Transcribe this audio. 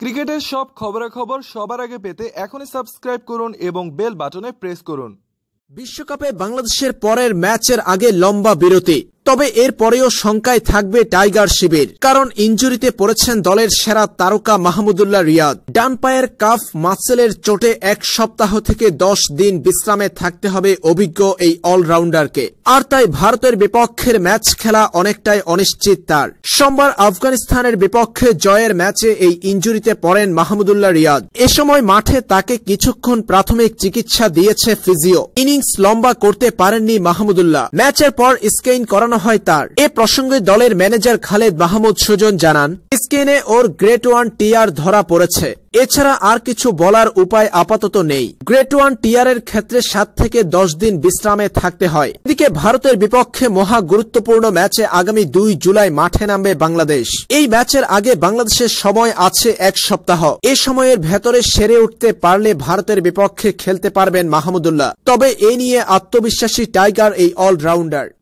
ক্রিকেটের সব খবরাখবর সবার আগে পেতে এখনই সাবস্ক্রাইব করুন এবং বেল বাটনে প্রেস করুন বিশ্বকাপে বাংলাদেশের পরের ম্যাচের আগে লম্বা বিরতি তবে এর পরেও শঙ্কায় থাকবে টাইগার শিবির কারণ ইঞ্জুরিতে পড়েছেন দলের সেরা তারকা মাহমুদুল্লাহ রিয়াদ ডান পায়ের কাফ মাসেলের চোটে এক সপ্তাহ থেকে দশ দিন বিশ্রামে থাকতে হবে অভিজ্ঞ এই অলরাউন্ডারকে আর তাই ভারতের বিপক্ষের ম্যাচ খেলা অনেকটাই অনিশ্চিত তার সোমবার আফগানিস্তানের বিপক্ষে জয়ের ম্যাচে এই ইঞ্জুরিতে পড়েন মাহমুদুল্লাহ রিয়াদ এ সময় মাঠে তাকে কিছুক্ষণ প্রাথমিক চিকিৎসা দিয়েছে ফিজিও ইনিংস লম্বা করতে পারেননি মাহমুদুল্লাহ ম্যাচের পর স্কেইন করানো হয় তার এ প্রসঙ্গে দলের ম্যানেজার খালেদ মাহমুদ সুজন জানান স্কেনে ওর গ্রেট ওয়ান টিয়ার ধরা পড়েছে এছাড়া আর কিছু বলার উপায় আপাতত নেই গ্রেট ওয়ান টিয়ারের ক্ষেত্রে সাত থেকে দশ দিন বিশ্রামে থাকতে হয় এদিকে ভারতের বিপক্ষে মহা গুরুত্বপূর্ণ ম্যাচে আগামী দুই জুলাই মাঠে নামবে বাংলাদেশ এই ম্যাচের আগে বাংলাদেশের সময় আছে এক সপ্তাহ এ সময়ের ভেতরে সেরে উঠতে পারলে ভারতের বিপক্ষে খেলতে পারবেন মাহমুদুল্লাহ তবে এ নিয়ে আত্মবিশ্বাসী টাইগার এই অলরাউন্ডার